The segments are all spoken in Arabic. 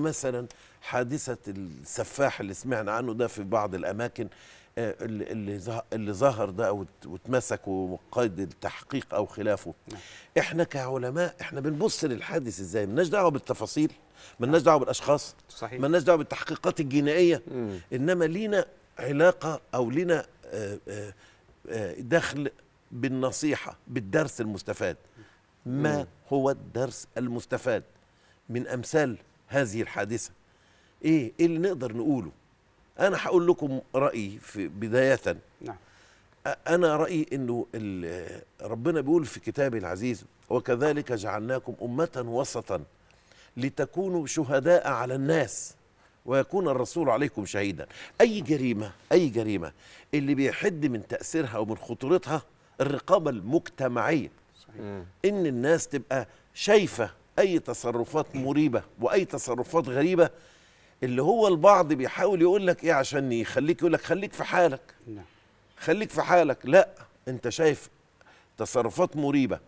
مثلا حادثة السفاح اللي سمعنا عنه ده في بعض الأماكن آه، اللي اللي ظهر ده وتمسك واتمسك وقيد التحقيق أو خلافه نعم. إحنا كعلماء إحنا بنبص للحادث إزاي مناش دعوة بالتفاصيل مناش نعم. دعوة بالأشخاص صحيح ملناش دعوة بالتحقيقات الجنائية إنما لينا علاقة أو لينا آه، آه، دخل بالنصيحة بالدرس المستفاد ما هو الدرس المستفاد من أمثال هذه الحادثه ايه ايه اللي نقدر نقوله انا هقول لكم رايي في بدايه نعم انا رايي انه ربنا بيقول في كتابه العزيز وكذلك جعلناكم امه وسطا لتكونوا شهداء على الناس ويكون الرسول عليكم شهيدا اي جريمه اي جريمه اللي بيحد من تاثيرها ومن خطورتها الرقابه المجتمعيه صحيح. ان الناس تبقى شايفه اي تصرفات مريبه واي تصرفات غريبه اللي هو البعض بيحاول يقول لك ايه عشان يخليك يقول لك خليك في حالك نعم. خليك في حالك لا انت شايف تصرفات مريبه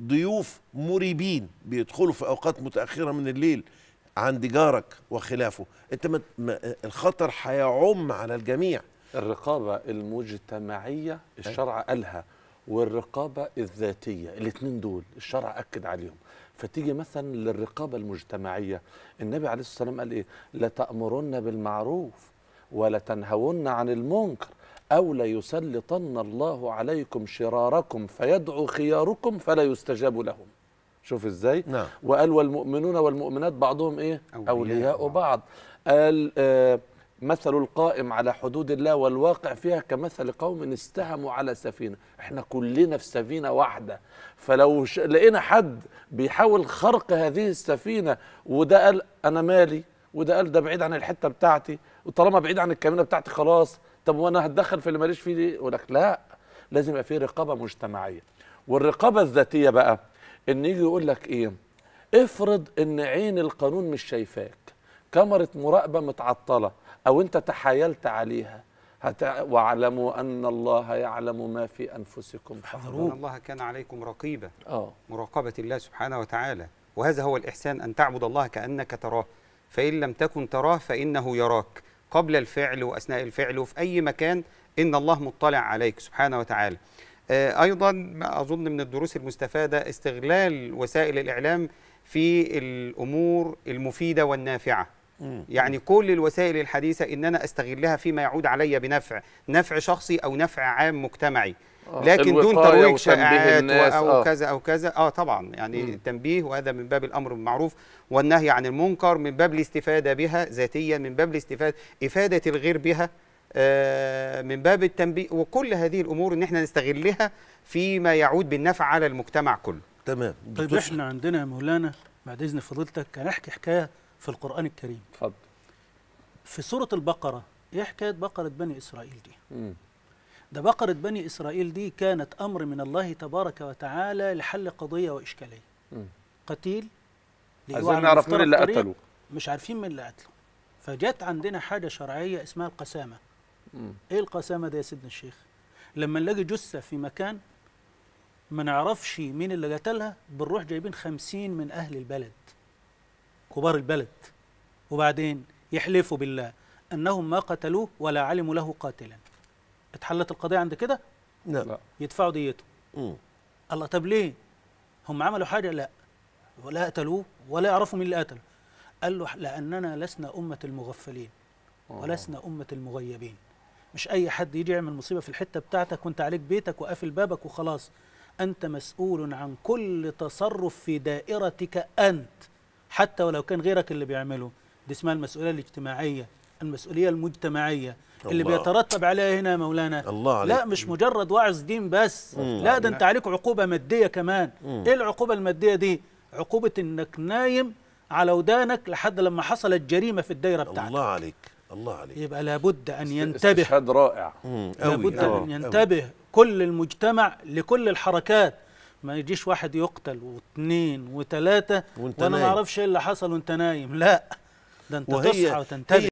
ضيوف مريبين بيدخلوا في اوقات متاخره من الليل عند جارك وخلافه انت ما الخطر هيعم على الجميع الرقابه المجتمعيه الشرع قالها والرقابه الذاتيه الاثنين دول الشرع اكد عليهم فتيجي مثلا للرقابه المجتمعيه النبي عليه الصلاه والسلام قال ايه لتامرن بالمعروف ولتنهون عن المنكر أو ليسلطن الله عليكم شراركم فيدعو خياركم فلا يستجاب لهم شوف ازاي نعم. وقال والمؤمنون والمؤمنات بعضهم ايه أولياء, أولياء بعض قال آه مثل القائم على حدود الله والواقع فيها كمثل قوم استهموا على سفينة احنا كلنا في سفينة واحدة فلو ش... لقينا حد بيحاول خرق هذه السفينة وده قال أنا مالي وده قال ده بعيد عن الحتة بتاعتي وطالما بعيد عن الكمينة بتاعتي خلاص طب وأنا هتدخل في اللي ماليش فيه دي ولك لا لازم يبقى في رقابة مجتمعية والرقابة الذاتية بقى إن يجي يقول لك إيه افرض إن عين القانون مش شايفاك كاميرا مراقبة متعطلة أو أنت تحايلت عليها واعلموا أن الله يعلم ما في أنفسكم فاحذروه الله كان عليكم رقيبا آه. مراقبة الله سبحانه وتعالى وهذا هو الإحسان أن تعبد الله كأنك تراه فإن لم تكن تراه فإنه يراك قبل الفعل وأثناء الفعل وفي أي مكان إن الله مطلع عليك سبحانه وتعالى آه، أيضا أظن من الدروس المستفادة استغلال وسائل الإعلام في الأمور المفيدة والنافعة يعني كل الوسائل الحديثة إن أنا أستغلها فيما يعود علي بنفع نفع شخصي أو نفع عام مجتمعي آه. لكن دون ترويج شائعات أو آه. كذا أو كذا آه طبعا يعني م. التنبيه وهذا من باب الأمر بالمعروف والنهي عن المنكر من باب الاستفادة بها ذاتيا من باب الاستفادة إفادة الغير بها آه، من باب التنبيه وكل هذه الأمور إن احنا نستغلها فيما يعود بالنفع على المجتمع كله تمام طيب احنا عندنا يا مولانا بعد إذن فضيلتك هنحكي حكاية في القرآن الكريم اتفضل في سورة البقرة إيه حكاية بقرة بني إسرائيل دي؟ م. ده بقرة بني إسرائيل دي كانت أمر من الله تبارك وتعالى لحل قضية وإشكالية مم. قتيل عايزين نعرف مين اللي قتله مش عارفين مين اللي قتله فجت عندنا حاجة شرعية اسمها القسامة مم. إيه القسامة ده يا سيدنا الشيخ؟ لما نلاقي جثة في مكان ما نعرفش مين اللي قتلها بنروح جايبين خمسين من أهل البلد كبار البلد وبعدين يحلفوا بالله انهم ما قتلوه ولا علموا له قاتلا اتحلت القضيه عند كده لا, نعم. لا. يدفعوا ديته امم الله طب ليه هم عملوا حاجه لا ولا قتلوه ولا يعرفوا مين اللي قتله قال له لاننا لسنا امه المغفلين آه. ولسنا امه المغيبين مش اي حد يجي يعمل مصيبه في الحته بتاعتك وانت عليك بيتك وقافل بابك وخلاص انت مسؤول عن كل تصرف في دائرتك انت حتى ولو كان غيرك اللي بيعمله دي اسمها المسؤوليه الاجتماعيه المسؤوليه المجتمعيه الله. اللي بيترتب عليها هنا يا مولانا الله عليك. لا مش مجرد واعظ دين بس مم. لا ده انت عليك عقوبه ماديه كمان مم. ايه العقوبه الماديه دي عقوبه انك نايم على ودانك لحد لما حصلت جريمه في الدايره بتاعتك الله عليك الله عليك يبقى لابد ان ينتبه استشهاد رائع لابد أوي. ان ينتبه أوي. كل المجتمع لكل الحركات ما يجيش واحد يقتل واثنين وثلاثه وانت وانا ما اعرفش ايه اللي حصل وانت نايم لا ده انت تصحى وتنتبه